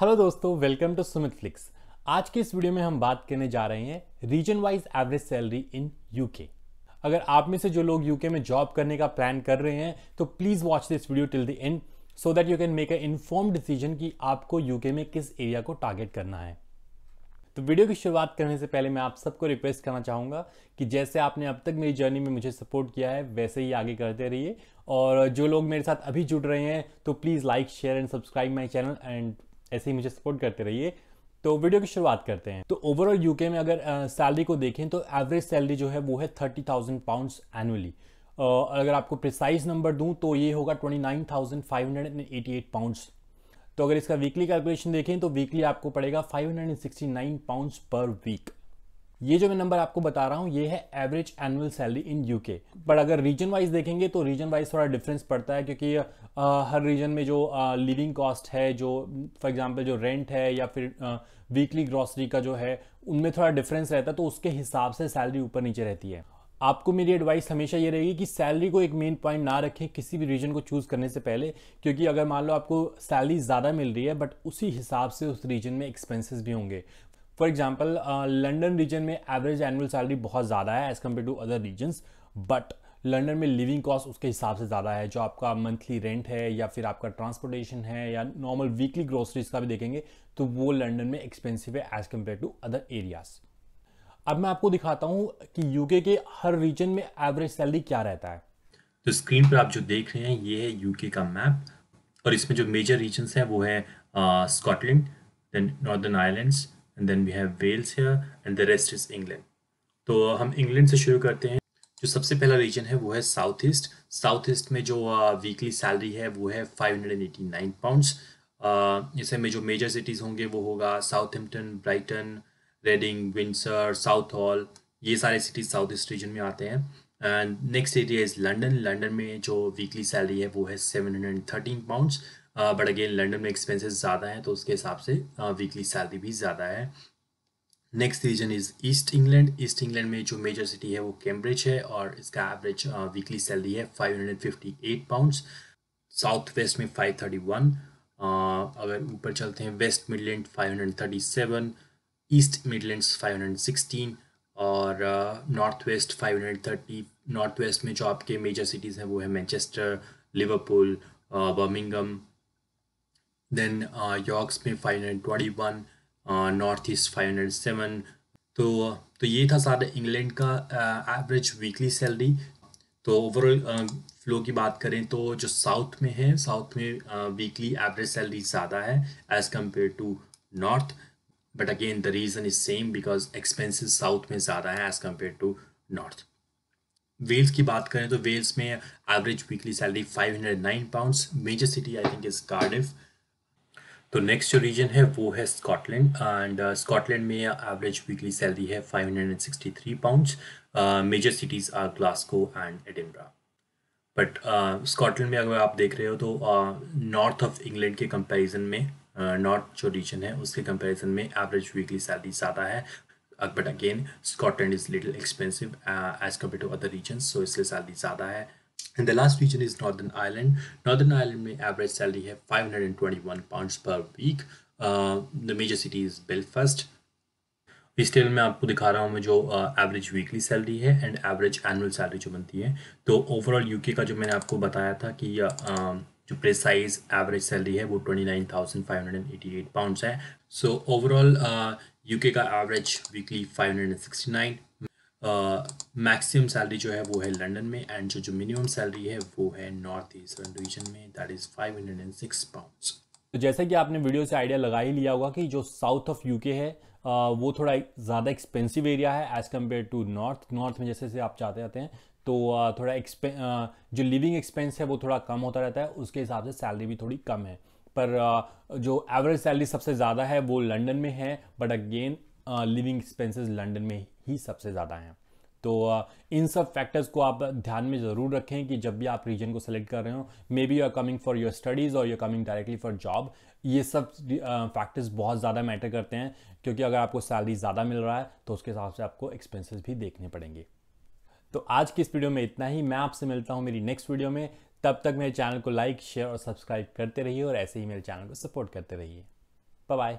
hello दोस्तों welcome to Sumit flix आज के इस वीडियो में हम बात करने जा रहे हैं region wise average salary in UK अगर आप में से जो लोग यूके में जॉब करने का प्लान कर रहे हैं तो please watch this video till the end so that you can make a inform decision कि आपको यूके में किस एरिया को टारगेट करना है तो वीडियो की शुरुआत करने से पहले मैं आप सबको रिक्वेस्ट करना चाहूँगा कि जैसे आपने अब तक मेरी जर्नी में मुझे सपोर्ट किया है वैसे ही आगे करते रहिए और जो लोग मेरे साथ अभी जुड़ रहे हैं तो please like share and subscribe my channel and ऐसे ही मुझे सपोर्ट करते रहिए तो वीडियो की शुरुआत करते हैं तो ओवरऑल यूके में अगर सैलरी को देखें तो एवरेज सैलरी जो है वो है थर्टी थाउजेंड पाउंड एनुअली अगर आपको प्रिसाइज नंबर दूं तो ये होगा twenty nine thousand five hundred and eighty eight pounds तो अगर इसका वीकली कैलकुलेशन देखें तो वीकली आपको पड़ेगा five hundred and sixty nine pounds per week ये जो मैं नंबर आपको बता रहा हूँ ये है average annual salary in UK but अगर रीजन वाइज देखेंगे तो रीजन वाइज थोड़ा डिफरेंस पड़ता है क्योंकि आ, हर रीजन में जो लिविंग कॉस्ट है जो फॉर एग्जांपल जो रेंट है या फिर आ, वीकली ग्रॉसरी का जो है उनमें थोड़ा डिफरेंस रहता है तो उसके हिसाब से सैलरी ऊपर नीचे रहती है आपको मेरी एडवाइस हमेशा ये रहेगी कि सैलरी को एक मेन पॉइंट ना रखें किसी भी रीजन को चूज़ करने से पहले क्योंकि अगर मान लो आपको सैलरी ज़्यादा मिल रही है बट उसी हिसाब से उस रीजन में एक्सपेंसेस भी होंगे फॉर एग्जाम्पल लंडन रीजन में एवरेज एनुअल सैलरी बहुत ज़्यादा है as compared to other regions but London में लिविंग कॉस्ट उसके हिसाब से ज़्यादा है जो आपका मंथली रेंट है या फिर आपका ट्रांसपोर्टेशन है या नॉर्मल वीकली ग्रोसरीज का भी देखेंगे तो वो लंडन में एक्सपेंसिव है as compared to other areas अब मैं आपको दिखाता हूँ कि यूके के हर रीजन में एवरेज सैलरी क्या रहता है तो स्क्रीन पर आप जो देख रहे हैं ये है यूके का मैप और इसमें जो मेजर रीजन्स हैं वो है Scotland then Northern Irelands and then we have Wales here and the rest is England तो हम इंग्लैंड से शुरू करते हैं जो सबसे पहला रीजन है वो है साउथ ईस्ट साउथ ईस्ट में जो वीकली सैलरी है वो है फाइव हंड्रेड नाइन पाउंड्स इसे में जो मेजर सिटीज़ होंगे वो होगा Southampton Brighton Reading Windsor Southall ये सारे सिटीज़ साउथ ईस्ट रीजन में आते हैं and next area is London London में जो वीकली सैलरी है वो है seven hundred thirteen pounds but again London में एक्सपेंसेस ज़्यादा हैं तो उसके हिसाब से वीकली uh, सैलरी भी ज़्यादा है next region is East England East England में जो मेजर सिटी है वो कैम्ब्रिज है और इसका एवरेज वीकली सैलरी है five hundred fifty eight pounds South West में फाइव थर्टी वन अगर ऊपर चलते हैं West Midland five hundred thirty seven East Midland five hundred sixteen और North West five hundred thirty North West में जो आपके मेजर सिटीज़ हैं वो है Manchester Liverpool Birmingham then Yorks में five hundred twenty one North East five hundred seven तो तो ये था सारा इंग्लैंड का एवरेज वीकली सैलरी तो ओवरऑल फ्लो uh, की बात करें तो जो साउथ में है साउथ में वीकली एवरेज सैलरी ज़्यादा है as compared to North but again the reason is same because expenses South में ज़्यादा है as compared to North Wales की बात करें तो वेल्स में average weekly salary five hundred nine pound major city I think is Cardiff तो next जो रीजन है वो है स्कॉटलैंड एंड स्कॉटलैंड में एवरेज वीकली सैलरी है five hundred and sixty three pound major cities are Glasgow and एडिनरा but Scotland में अगर आप देख रहे हो तो नॉर्थ ऑफ इंग्लैंड के कंपेरिजन में नॉर्थ जो रीजन है उसके कंपैरिजन में एवरेज वीकली सैलरी ज़्यादा है but again Scotland is little expensive as compared to other region so इसलिए सैलरी ज़्यादा है and the last region is Northern Ireland Northern Ireland में एवरेज सैलरी है 521 pounds पर week the major city is is first इस table में आपको दिखा रहा हूँ मैं जो एवरेज वीकली सैलरी है एंड एवरेज एनुअल सैलरी जो बनती है तो ओवरऑल यूके का जो मैंने आपको बताया था कि uh, जो प्रेसाइज एवरेज सैलरी है वो twenty nine thousand five hundred and eighty eight pound है सो ओवरऑल यूके का average weekly five hundred and sixty nine maximum salary जो है वो है लंडन में एंड जो जो मिनिमम सैलरी है वो है नॉर्थ ईस्टर्न रीजन में that is five hundred and six pound तो जैसे कि आपने वीडियो से आइडिया लगा ही लिया होगा कि जो साउथ ऑफ यूके है uh, वो थोड़ा ज़्यादा एक्सपेंसिव एरिया है as compared to North North में जैसे जैसे आप चाहते आते हैं तो थोड़ा एक्सपे जो लिविंग एक्सपेंस है वो थोड़ा कम होता रहता है उसके हिसाब से सैलरी भी थोड़ी कम है पर जो एवरेज सैलरी सबसे ज़्यादा है वो लंदन में है but again living expenses London में ही सबसे ज़्यादा हैं तो इन सब फैक्टर्स को आप ध्यान में ज़रूर रखें कि जब भी आप रीजन को सेलेक्ट कर रहे हो may be you are coming for your studies और you are coming directly for job ये सब फैक्टर्स बहुत ज़्यादा मैटर करते हैं क्योंकि अगर आपको सैलरी ज़्यादा मिल रहा है तो उसके हिसाब से आपको एक्सपेंसेस भी देखने पड़ेंगे तो आज की इस वीडियो में इतना ही मैं आपसे मिलता हूँ मेरी नेक्स्ट वीडियो में तब तक मेरे चैनल को लाइक शेयर और सब्सक्राइब करते रहिए और ऐसे ही मेरे चैनल को सपोर्ट करते रहिए बाय